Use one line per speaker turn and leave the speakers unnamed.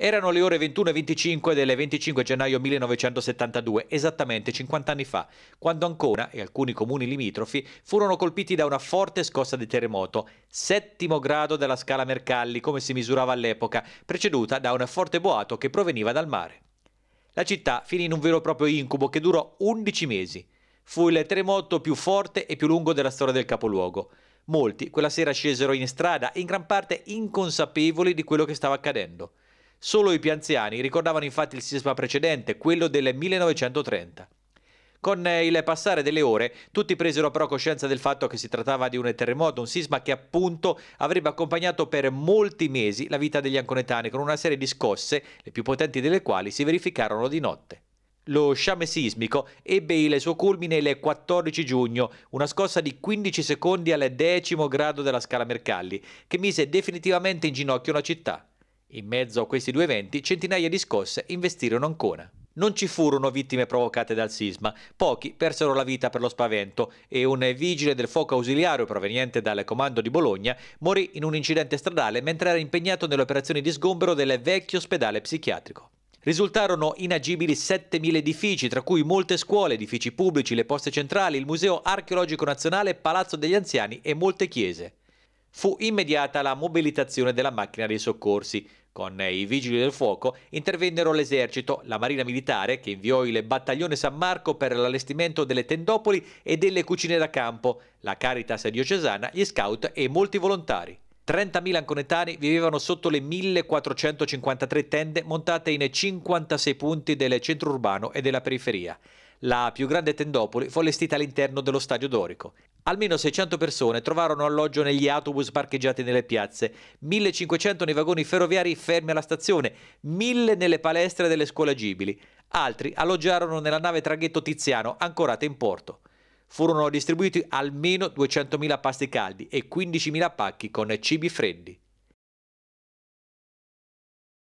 Erano le ore 21.25 del 25 gennaio 1972, esattamente 50 anni fa, quando Ancona e alcuni comuni limitrofi furono colpiti da una forte scossa di terremoto, settimo grado della scala Mercalli come si misurava all'epoca, preceduta da un forte boato che proveniva dal mare. La città finì in un vero e proprio incubo che durò 11 mesi. Fu il terremoto più forte e più lungo della storia del capoluogo. Molti quella sera scesero in strada, in gran parte inconsapevoli di quello che stava accadendo. Solo i più anziani ricordavano infatti il sisma precedente, quello del 1930. Con eh, il passare delle ore tutti presero però coscienza del fatto che si trattava di un terremoto, un sisma che appunto avrebbe accompagnato per molti mesi la vita degli anconetani con una serie di scosse, le più potenti delle quali si verificarono di notte. Lo sciame sismico ebbe il suo culmine il 14 giugno, una scossa di 15 secondi al decimo grado della scala Mercalli, che mise definitivamente in ginocchio una città. In mezzo a questi due eventi, centinaia di scosse investirono ancora. Non ci furono vittime provocate dal sisma, pochi persero la vita per lo spavento e un vigile del fuoco ausiliario proveniente dal comando di Bologna morì in un incidente stradale mentre era impegnato nelle operazioni di sgombero del vecchio ospedale psichiatrico. Risultarono inagibili 7.000 edifici, tra cui molte scuole, edifici pubblici, le poste centrali, il Museo Archeologico Nazionale, Palazzo degli Anziani e molte chiese. Fu immediata la mobilitazione della macchina dei soccorsi. Con i vigili del fuoco intervennero l'esercito, la marina militare che inviò il battaglione San Marco per l'allestimento delle tendopoli e delle cucine da campo, la Caritas diocesana, gli scout e molti volontari. 30.000 anconetani vivevano sotto le 1.453 tende montate in 56 punti del centro urbano e della periferia la più grande tendopoli fu allestita all'interno dello Stadio Dorico. Almeno 600 persone trovarono alloggio negli autobus parcheggiati nelle piazze, 1500 nei vagoni ferroviari fermi alla stazione, 1000 nelle palestre delle scuole agibili. Altri alloggiarono nella nave traghetto Tiziano ancorata in porto. Furono distribuiti almeno 200.000 pasti caldi e 15.000 pacchi con cibi freddi.